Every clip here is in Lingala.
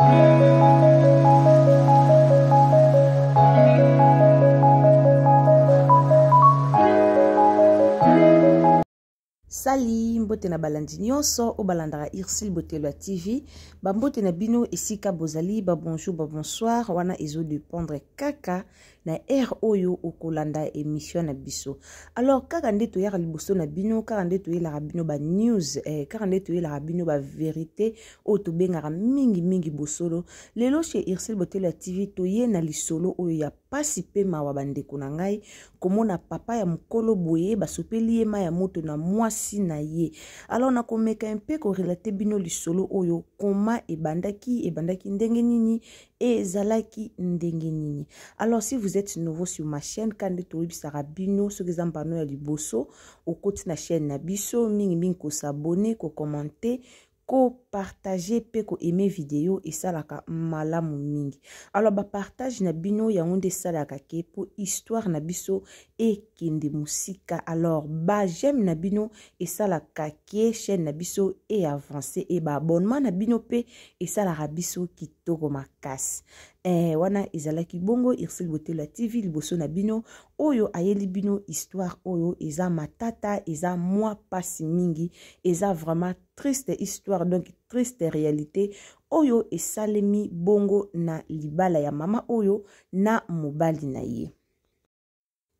Thank you. sali mbote na balandi nyonso oyo balandaka ursile botelo ya tv bambote na bino esika bozali babonjour babonsoir wana ezodependre kaka na aire oyo okolanda émission na biso alors kaka nde toyaka liboso na bino kaka nde toyelaka bino banews eh, kaka nde toyelaka bino baverité oyo tobengaka mingimingi bosolo lelo chez ursile botelo ya tv toye na lisolo oyo ya mpasi mpe mawa bandeko na ngai komona papa ya mokolo boye basopeli ye mai ya moto na mwasi na ye alors nakomeka mpe korelate bino lisolo oyo koma ebandaki ebandaki ndenge nini e ezalaki ndenge nini alors si vous êtes nouveau sur ma chaîne ka nde toyebisaka bino soki eza mbano ya liboso okoti na chaîne na biso mingimingi kosabone kokomante kopartage mpe koeme video esalaka malamu mingi alors bapartage na bino yango nde esalaka ke mpo histoire na biso ekende mosika alors bageme na bino esalaka ke chaîne na biso eavance e, e baabonnement na bino mpe esalaka biso kitoko makasi makasi eh, wana ezalaki bongo irsil botelwa tv liboso na bino oyo ayeli bino histoire oyo eza matata eza mwa mpasi mingi eza vraiment triste histoire donc triste réalité oyo esalemi bongo na libala ya mama oyo na mobali na ye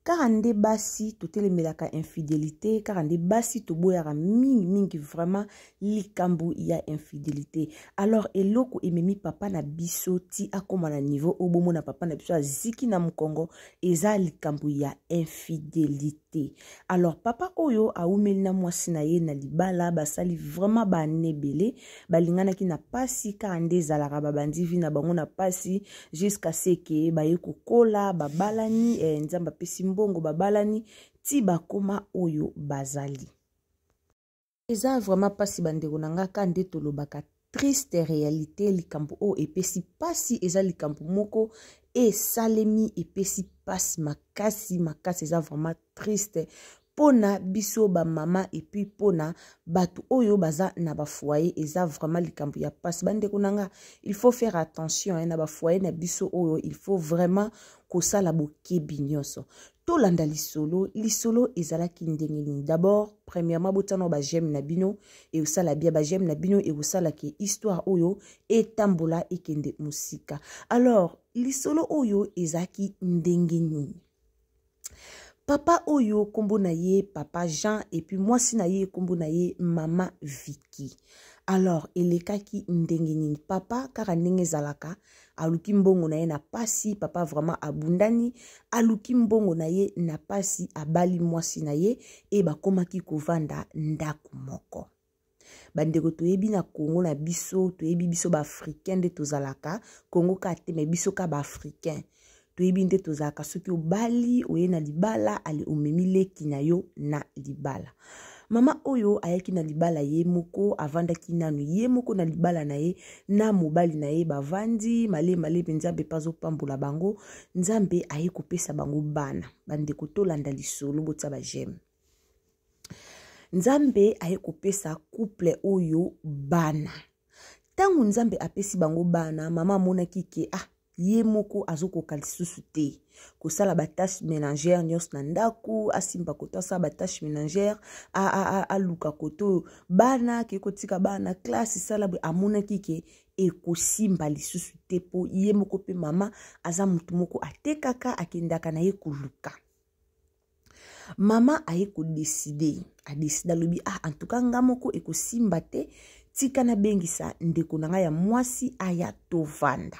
kaka nde basi totelemelaka infidélité kaka nde basi toboyaka mingimingi vraiment likambo ya infidélité alors eloko ememi papa na biso ti akóma na niveau oyo bomona papa na biso aziki na mokongo eza likambo ya infidélité te alors papa oyo aumeli na mwasi na ye na libala basali vraiment bane ebele balinganaki na pasi kaka nde ezalaka babandi vi na bango na pasi jusqu'à seke baye kokola babalani eh, nzambe apesi mbongo babalani ti bakoma oyo bazali eza vraiment mpasi bandeko na nga ka nde tolobaka triste réalité likambo oyo epesi mpasi eza likambo moko esalemi epesi mpasi makasi makasi eza vraiment triste mpona biso bamama epui mpona bato oyo baza na bafoye eza vraiment likambo ya mpasi bandeko na nga il faut faire attention eh, na bafoye na biso oyo il faut vraiment kosala bokebi nyonso tolanda lisolo lisolo ezalaki ndenge nini d'abord premièrement botana bajeme na bino ekosala bia bajeme na bino ekosala ke histoire oyo etambola ekende mosika alors lisolo oyo ezalaki ndenge nini papa oyo nkombo na ye papa jean epi mwasi na ye nkombo na ye mama viki alors elekaki ndenge nini papa kaka ndenge ezalaka aluki mbongo na ye na pasi papa vraiment abundani aluki mbongo na ye na pasi abali mwasi na ye e bakomaki kovanda ndako moko bandeko toyebi na kongo na biso toyebi biso baafricain nde tozalaka kongo ka te me biso ka baafricain toyebi nde tozalaka soki obali oye na libala ale omemi leki na yo na libala mama oyo ayaki na libala ye moko avandaki nanu ye moko na libala na ye na mobali na ye bavandi male malembe nzambe mpe azopambola bango nzambe aye kopesa bango bana bandeko tolanda lisolo botya bageme nzambe aye kopesa couple oyo bana ntango nzambe apesi bango bana mama amonaki ke ah ye moko azokoka lisusu te kosala batashe mélangère nyonso na ndako asimba koto asala batashe mélangère aluka koto bana ake kotika bana na klase sala boye amonaki ke ekosimba lisusu te mpo ye moko mpe mama aza motu moko atekaka akendaka na ye koluka mama aye kodeside adeside alobi ah antuka nga moko ekosimba te tika nabengisa ndeko na ngai ya mwasi aya tovanda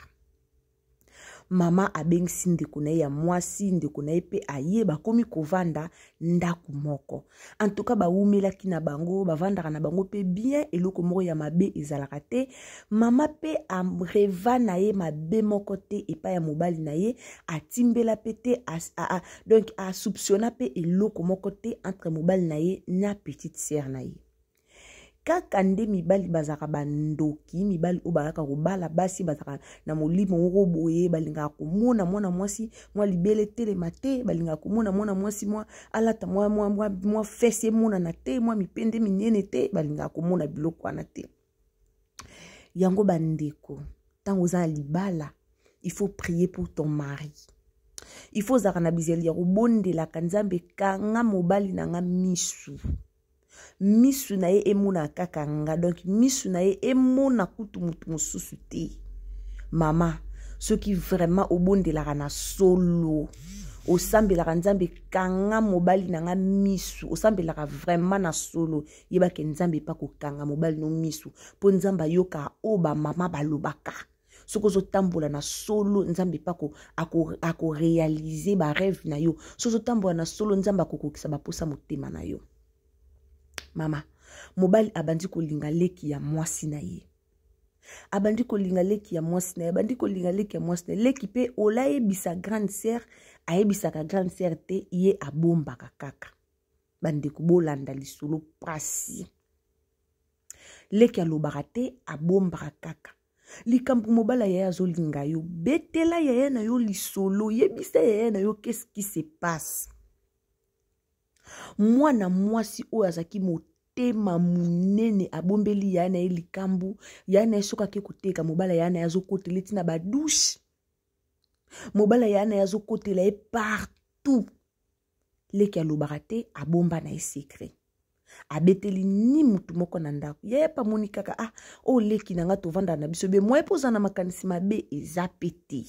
mama abengisi ndeko na ye ya mwasi ndeko na ye mpe aye bakómi kovanda ndako moko antuka bawumelaki na bango bavandaka na bango mpe bien eloko moko ya mabe ezalaka te mama mpe areva na ye mabe moko te epai ya mobali na ye atimbela mpe te donc asupsiona mpe eloko moko te entre mobali na ye na petite sere na ye kaka nde mibali bazalaka bandoki mibali oyo bakaka kobala basi bazalaka na molimo moko boye balingaka komona mwana mwasi mwa libele telema te balingaka komona mwana mwasi mwa alata mwa, mwa, mwa, mwa fese emonana te mwa mipende minene te balingaka komona biloko wana te yango bandeko ntango oza na libala il faut prier pour ton mari il faut ozalaka na bizeli ya kobondelaka nzambe kanga mobali na nga misu misu na ye emonaka kaka nga donk misu na ye emona kutu motu mosusu te mama soki vraiment obondelaka na solo osambelaka nzambe kanga mobali na nga misu osambelaka vraiment na solo yebake nzambe epa kokanga mobali no misu mpo nzambe ayoka oyo bamama balobaka soki ozotambola na solo nzambe mpa akorealize barêve na yo soki ozotambola na solo nzambe akokokisa baposa motema na yo mama mobali abandi kolinga leki ya mwasi na ye abandi kolinga leki ya mwasi na ye abandi kolinga leki ya mwasi na ye leki mpe ola ayebisa grande sere ayebisaka grande sere te ye abombaka kaka bandeko bolanda lisolo mpasi leki alobaka te abombaka kaka likambo mobala yaya azolinga yo betela yaya na yo lisolo yebisa yaya na yo qu'est ce qui se passe mwana mwasi oyo azalaki motema monene abombeli ya na ye likambo ya na ye soki ake koteka mobala ya na ye azokotela ye ntina badushe mobala ya na ye azokotela ye partout leki alobaka te abomba na ye sekret abeteli ni mutu moko na ndako ye mpe amoni kaka ah oyo oh, leki na nga tovandaka na biso be moye mpoza na makanisi mabe eza pete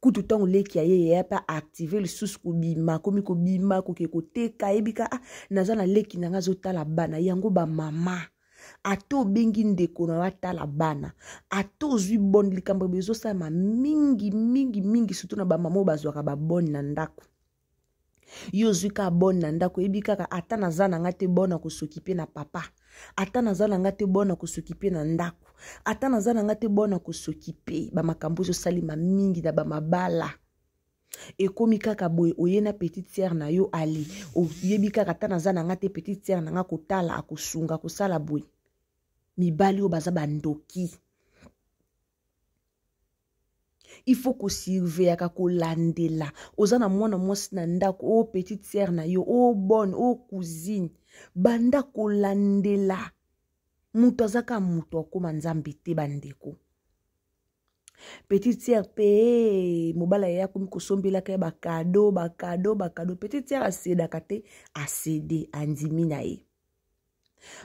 kutu ntango leki ya ye yeya mpe aactive lisusu kobima akomi kobima akoki koteka ayebi ka ah, naza na leki na nga azotala bana yango bamama ate obengi ndeko na yo atala bana ate ozwi bone likambo ebe ezosalama mingi mingi mingi surtu na bamama oyo bazwaka babone na ndako yo ozwi ka bone na ndako oyebi kaka ata naza na nga te bone akosoki mpe na papa ata naza na nga te bone akosoki mpe na ndako ata naza na nga te bwana kosoki mpe bamakambo ezosalema mingi na bamabala ekomi kaka boye oye na petite tiere na yo ale oyebi kaka ata naza na nga te petite tiere na nga kotala akosunga akosala boye mibali oyo baza bandoki ifo kosurveyaka kolandela oza na mwana mwasi na ndako o oh petite sere na yo o oh bonne o oh cousine banda kolandela moto aza ka moto akóma nzambe te bandeko petit tiere mpe eh, mobala ye akómi kosombelaka ye bakado bakado bakado petit tiere asedaka te asede andimi na ye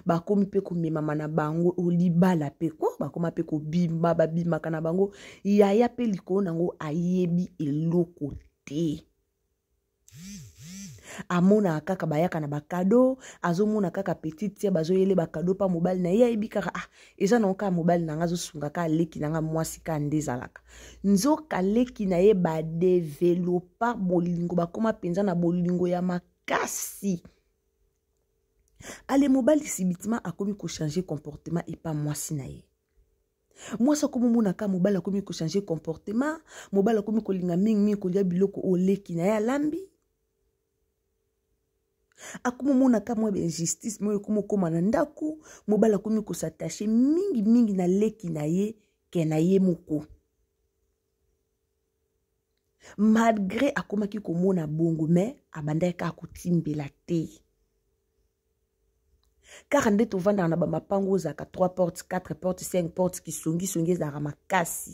bakómi mpe komemama na bango olibala mpe ko bakóma mpe kobima babimaka na bango yaya mpe likolo na yango ayebi eloko te mm. amonaka kaka bayaka na bakado azomona kaka petite ya bazoyele bakado mpa mobali na ye ayebi kaka ah eza nango kaka mobali na nga azosunga ka leki na nga mwasi kaka nde ezalaka nzoka leki na ye badevelopa bolingo bakóma mpenza na bolingo ya makasi ale mobali sibitima akomi kochange comportement epa mwasi na ye mwasi akomi omona ka mobali akomi kochange comportement mobali akomi kolinga mingimingi kolia biloko oleki na ye alambi akomomona ka mwa bainjustice moyo ekomokóma na ndako mobali akomi kosatache mingimingi na leki na ye ke na ye moko malgré akomaki komona bongo me abandaki kaka kotimbela te kaka nde tovandaka na bamapango ozalaka 3 porte 4 porte 5 porte kisongisongi ezalaka makasi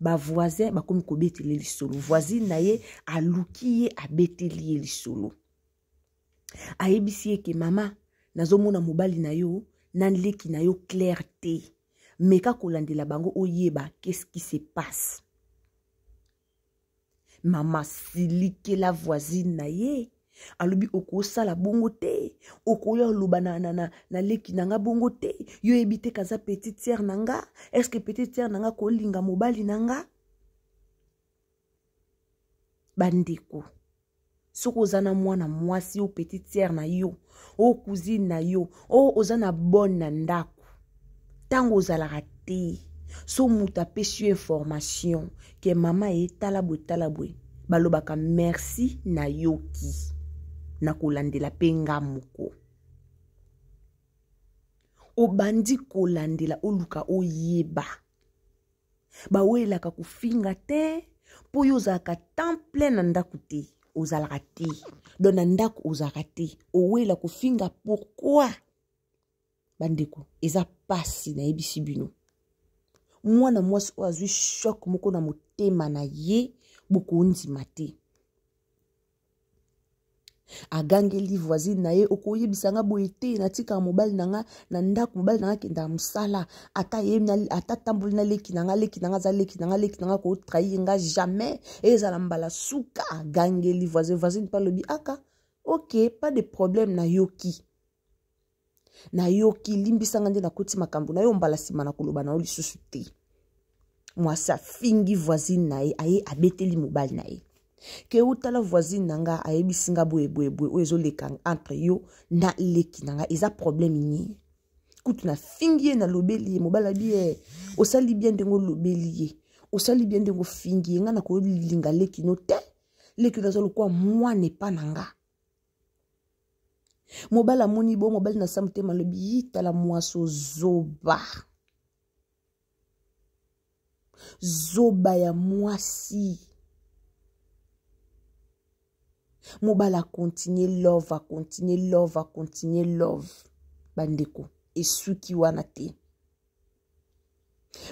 bavoisin bakomi kobetela lisolo voisine na ye aluki ye abeteli ye lisolo ayebisi ye ke mama nazomona mobali na yo na nleki na yo claire te meka kolandela bango oyeba qu'est-ce qui se passe mama silikela voisine na ye alobi okosala bongo te okoya oloba na, na, na, na leki na nga bongo te yo yebi te kaza petite sere na nga estce petite sere na nga kolinga mobali na nga bandeko soki oza na mwana mwasi o petite sere na yo o cousine na yo o oza na bonne na ndako ntango ozalaka te so moto apesi yo information ke mama etala boye tala boye balobaka merci nayoki na kolandela mpe nga moko obandi kolandela oluka oyeba bawelaka kofinga te mpo yo ozalaka temp plein na ndako te ozalaka te don na ndako ozalaka te owela kofinga pourkui bandeko eza pasi nayebisi bino mwana mwasi oyo azwi shok moko na motema na ye bokondima te agangeli voisine na ye okoyebisa nga boye te natika mobali na nga na ndako mobali na nga akenda mosala ata yeyebi ata tamboli na leki na nga leki na nga aza leki na nga leki na nga kotraye nga jamais ezala mbala suka agangeli voisine voisine mpe alobi aka ok pas de problème nayoki nayoki limbisanga nde nakoti makambo na yo mbala nsima na koloba na yo lisusu te mwasi afingi voisine na ye aye abeteli mobali na ye ke utala voisine na nga ayebisi nga boyeboyeboye oyo ezoleka entre yo na leki na nga eza problème nini kutu nafingi ye nalobeli ye mobali abi ye osali bien ndenge olobeli ye osali bien ndenge ofingi ye nga nakolinga leki no te leki naza lokwa mwana epa na nga mobali amoni bo mobali na samu te malobi yitala mwasi ozoba zoba ya mwasi mobali akontinue love akontinue love akontinue love bandeko esuki wana te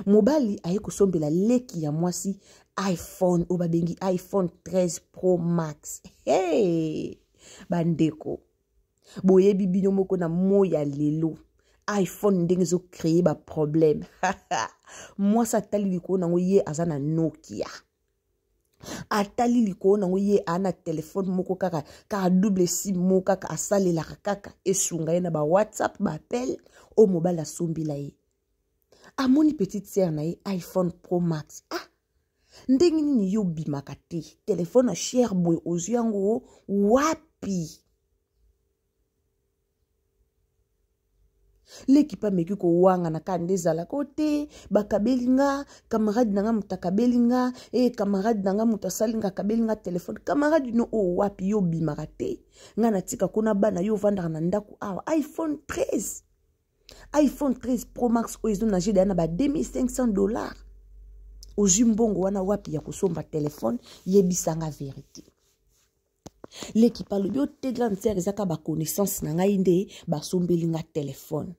mobali aye kosombela leki ya mwasi iphone oyo babengi iphone 13 pro max hey! bandeko boyebi bino moko na moi ya lelo iphone ndenge ezokreye baproblème mwasi atali likolo nango ye aza na nokia atali likolo nango ye aa na telefone moko kaka kaka double sim moko kaka asalelaka kaka esunga ye na bawhatsapp baappel oyo mobali asombila ye amoni petit ser na ye iphone pro max ah ndenge nini ye obimaka te telefone ya chere boye ozwi yango wapi lekipe ameki kowangana ka nde ezalaka te bakabeli nga kamarade na nga moto akabeli nga e kamarade na nga moto asali nga akabeli nga telefone eh, kamarade no oyo wapi yo obimaka te nga natika kuna bana yo ovandaka na ndako awa iphone 13 iphone 13 pro max oyo ezonage daya na ba 2500 dollar ozwi mbongo wana wapi ya kosomba telefone yebisanga verité leki balobi otedela ntiere eza ka baconnaissance na ngai nde basombelinga telefone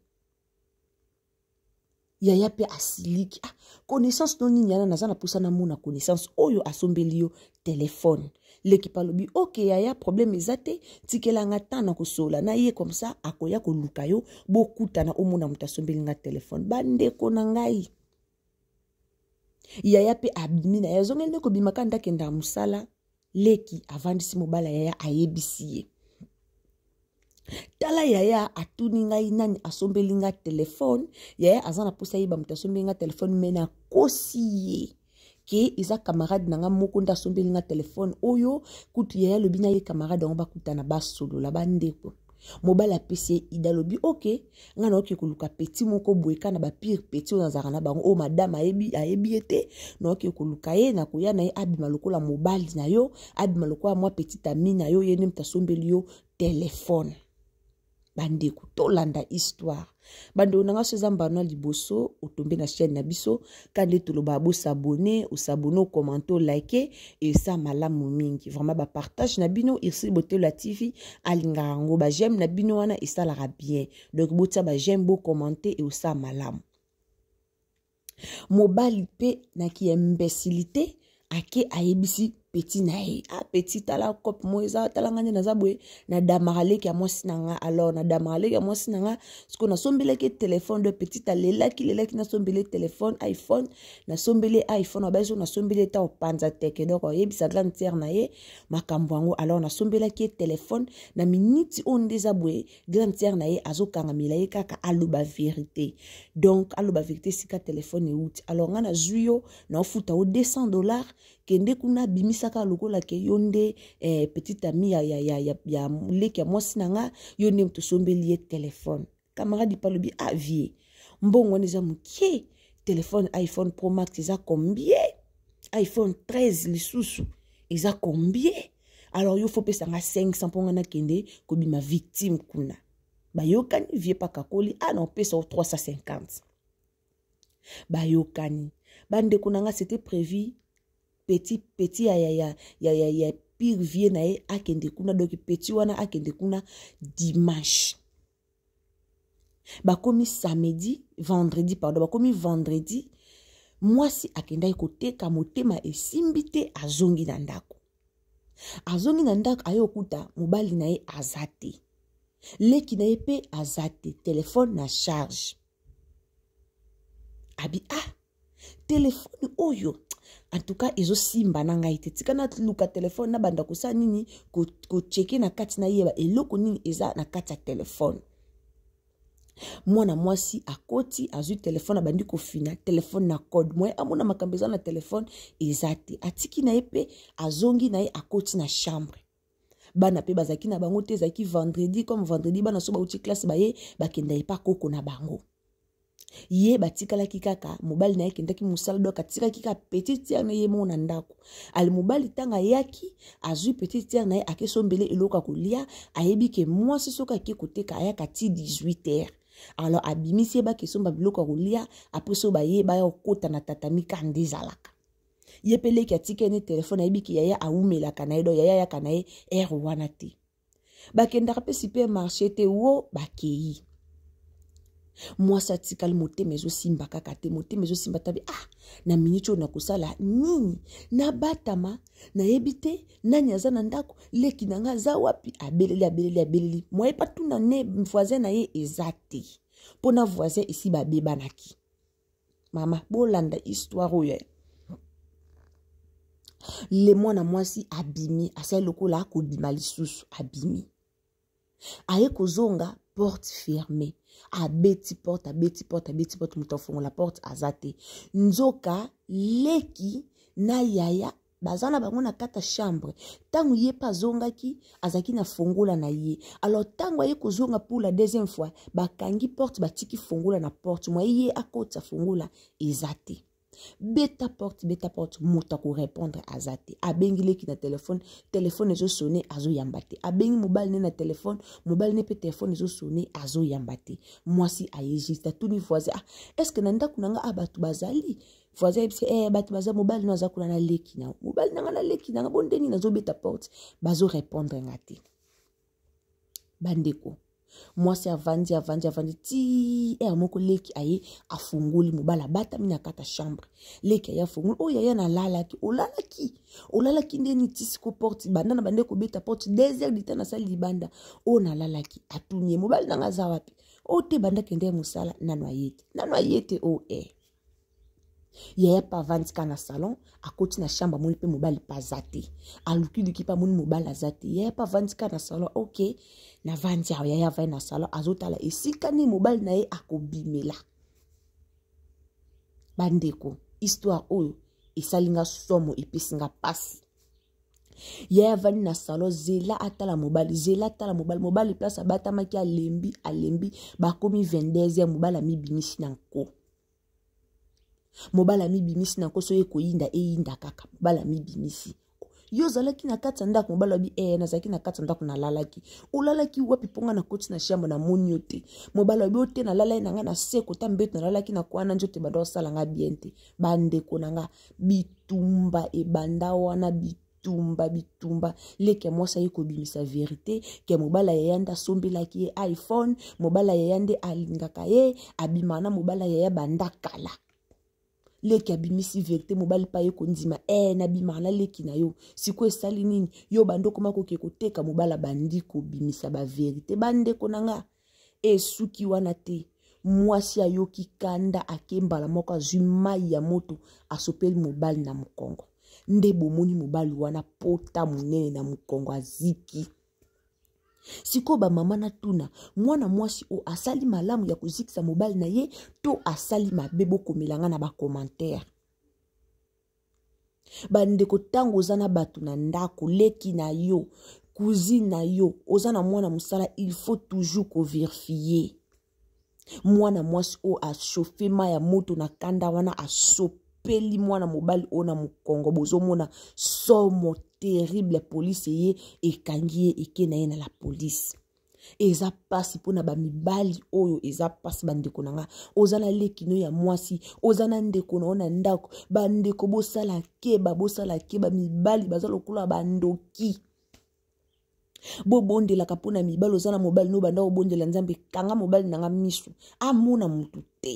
yaya mpe asiliki ah connaissance no nini yana naza na mposa namona connaissance oyo asombeli yo telefone lekipe alobi ok yaya probleme eza te tikelanga ntan na kosola na ye komsa akoya koluka yo bokutana omona moto asombeli nga telefone bandeko na ngai yaya mpe abimi na ye azongeli nde kobimaka ndakenda ya mosala leki avandisi mobala yaya ayebisi ye tala yaya atuni ngai nani asombeli nga telefone yaya aza na mposa yeba moto asombeli nga telefone me nakosi ye ke eza kamarade na nga moko nde asombeli nga telefone oyo kutu yaya alobi na ye kamarade yango bakutana basolola bandeko mobali apesi ye ida alobi ok ngai naoki koluka peti moko boye ka na bapire peti oyo nazalaka na bango oyo oh, madame ayebi, ayebi ye te naoki koluka ye nakoya na ye abima lokola mobali na yo abima lokola mwa petite ami na yo ye nde moto asombeli yo telefone bandeko tolanda histoire bandeko na nga so eza mbano ya liboso otombe na chaîne na biso ka nde toloba bosabone osabone okomante olike eza malamu mingi vraiment bapartage na bino irsili boteloya tv alingaka yango bageme na bino wana esalaka bien donc botia bageme bokomante eosa malamu mobali mpe na kiembesilite ake ayebisi apeti na ye apeti tala cope moko eza talanga nde naza boye nadamaka leki ya mwasi na nga alors nadamaka leki ya mwasi na nga siko nasombelaki telefone de petit alelaki lelaki nasombeli telefone iphone nasombeli iphone abai so nasombeli ta opanza teke donc oyebisa grande tiere na ye makambo yango alors nasombelaki ye telefone na miniti oyo nde eza boye grande tiere na ye azokangamela ye kaka aloba vérité donc aloba vérité sika telefone euti alors nga nazwi yo naofuta yo 200 dollars kende kuna abimisaka lokola ke yo nde eh, petite ami ya, ya, ya, ya, ya leki ya mwasi na nga yo nde tosombeli ye telefone kamaradi mpe alobi avie mbongo wana eza mokie telefone iphone pro max eza combien iphone 13 lisusu eza combien alors yo fo pesanga 500 mpo nga nakende kobima victime kuna bayokani vie paka koli ana opesa o 350 bayokani bandeko na nga c'était prévu petit petit ya, ya, ya, ya, ya, ya pire vie na ye akende kuna donk petit wana akende kuna dimanche bakomi samedi vendredi pardon bakomi vendredi mwasi akendaki koteka motema esimbi te azongi na ndako azongi na ndako aye okuta mobali na ye aza te leki na ye mpe aza te telefone na charge abi ah telefoni oyo antuka ezosimba na ngai te tika naluka telefone nabanda kosala nini kocheke ko na kati nayeba eloko nini eza na kati ya telefone mwana mwasi akoti azwi telefone abandi kofina telefone na code moye amona makambo eza na telefone eza te atiki na ye mpe azongi na ye akoti na chambre bana mpe bazalaki na bango te ezalaki vendredi comme vendredi bana so bauti classe baye bakenda ye mpe akoko na bango ye batikalaki kaka mobali na ye akendaki mosala donk atikaki ka petitiere na ye moo na ndako ali mobali ntango ayaki azwi petitiere na ye akesombele eloko akolia ayebi ke mwasi soki ake koteka ayaka ti 18 heure alors abimisi ye bakesomba biloko akolia apres so baye baya kokɔta na tatami ka nde ezalaka ye mpe leki atikani telefone ayebi ke yaya awumelaka na ye don yaya ayaka na ye aire wana te bakendaka mpe supermarché te wo bakei mwasi atikali motema ezosimba kaka te motema ezosimba tabi ah na miniti oyo nakosala nini nabatama nayebi te nani aza na ndako leki na nga aza wapi abeleli abeleli abeleli mwayeba tuna ne voisin na ye eza te mpona voisin esi babebanaki mama bolanda histoire oyo e. le mwana mwasi abimi asali lokola akobima lisusu abimi aye kozonga porte fermée abeti porte abeti porte abeti porte moto afungola porte aza te nzoka leki na yaya baza na bango na kata chambre ntango ye mpe azongaki azalaki na fongola na ye alors ntango aye kozonga pour la deuxième fois bakangi porte batiki fongola na porte mwaye ye akota fongola eza te be tapporte be tapporte moto akorépondre aza te abengi leki na telefone telefone ezosone azoyamba te abengi mobali ne na telefone mobali ne mpe telefone ezosone azoyamba te mwasi ayegiste atuni voisin ah estce na ndako na nga ah bato bazali voisin ayebisi e eh, bato baza mobali no aza kuna naleki nao mobali nanga naleki nanga bondeni nazobeta porte bazorépondre nga te bandeko mwasi avandi avandi avandi ti ere eh, moko leki aye afungoli mobala abatamini akata chambre leki aye afungoli oyo aye nalalaki olalaki olalaki nde nitisiko porte banda na bande kobeta porte deux heures dita nasali libanda oyo nalalaki atunie mobali nanga aza wapi oyo te banda kende ya mosala nano aye te nano aye te o e eh. yaya mpe avandi kaka na salon akoti na chambre amoni mpe mobali mpe aza te aluki luki mpe amoni mobali aza te yaya mpe avandi kaka na salon ok na vandi awa yaya avai na salon azotala esika nde mobali na ye akobimela bandeko histoire oyo esalinga somo epesinga mpasi ye avandi na salon zela atala mobali zela atala mobali mobali place abatamaki alembi alembi bakomi 22 mobali amibimisi na nko mobali amibimisi na nko so ye koyinda eyinda kaka mobali amibimisi yo ozalaki na kati ya ndako mobali alobi e eh, nazalaki na kati ya ndako nalalaki olalaki wapi mponga na koti na shambo namoni yo te mobali alobi o te nalalai na ngai na se kota mbeto nalalaki na kwana nzote bando osala ngai bien te bandeko na nga bitumba ebanda wana bitumba bitumba bitumba leke mwasi aye kobimisa verité ke mobali ayaya nde asombelaki ye iphone mobali ayaya nde alingaka ye abima na mobali ayaya banda kala leki abimisi verite mobali mpa ye kondima e eh, nabimaka na leki na yo sikoyo esali nini yo bandeko makoki koteka mobali abandi kobimisa baverite bandeko na nga esuki eh, wana te mwasi ayoki kanda ake mbala moko azwi mai ya moto asopeli mobali na mokongo nde bomoni mobali wana pota monene na mokongo aziki sikoyo bamama natuna mwana mwasi oyo asali malamu ya kozikisa mobali na ye to asali mabe bokomelanga na bacommentaire bandeko ntango oza na bato na ndako leki na yo kuzine na yo oza na mwana mosala il faut toujours koverifie mwana mwasi oyo ashofe ma ya moto na kanda wana asopa apeli mwana mobali oyo na mokongo bozomona somo terrible polisi ye ekangi ye eke na ye na la polisi eza mpasi mpona bamibali oyo eza mpasi bandeko na nga oza na lekino ya mwasi oza na ndeko na yo na ndako bandeko bosala keba bosala keba mibali baza lokola bandoki bobondelaka mpona mibali oza na mobali no banda kobondela nzambe kanga mobali na nga miso amona motu te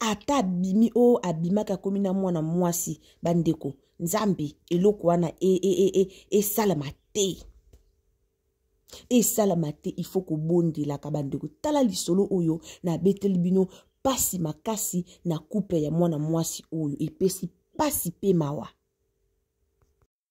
ata abimi oyo oh, abimaki akomi na mwana mwasi bandeko nzambe eloko wana esalama e, e, e, e, e te esalama te ifo kobondelaka bandeko tala lisolo oyo nabeteli bino pasi makasi na kupe ya mwana mwasi oyo epesi pasi pe mawa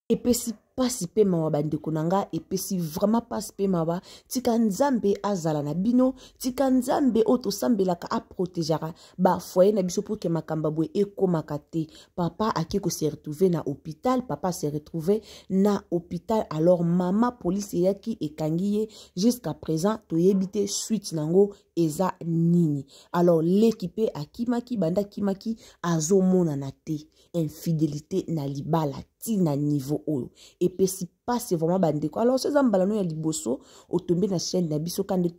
epesi mpasi mpe mawa bandeko na nga epesi vraiment mpasi mpe mawa tika nzambe azala na bino tika nzambe oyo tosambelaka aprotejaka bafoye na biso mpo ke makambo boye ekómaka te papa ake kose retrouve na hôpital papa ase retrouve na hôpital alors mama polise eyaki ekangi ye jusqu'à présent toyebi te suite nango eza nini alors leki mpe akimaki banda akimaki azomonana te infidélité na libala ntina niveau oyo epesi c'est vraiment quoi alors ceux mbala ya liboso tomber na chaîne na biso ou nde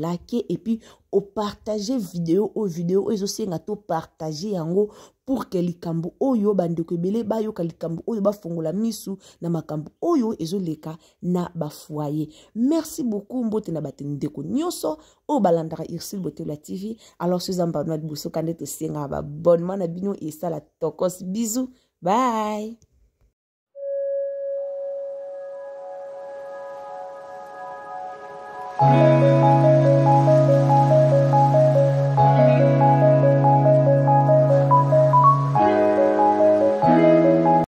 liker et puis au partager vidéo vidéo video et video oyo to partager yango pour que likambo oyo bandeko ba yo kalikambo oyo la misu na makambo oyo ezoleka na foyer merci beaucoup mbote na bato nyoso nyonso balandra irsil ursule la tv alors soza mbala no ya liboso ka nde tosengaka babonema na bino la tokos bisou bye thank you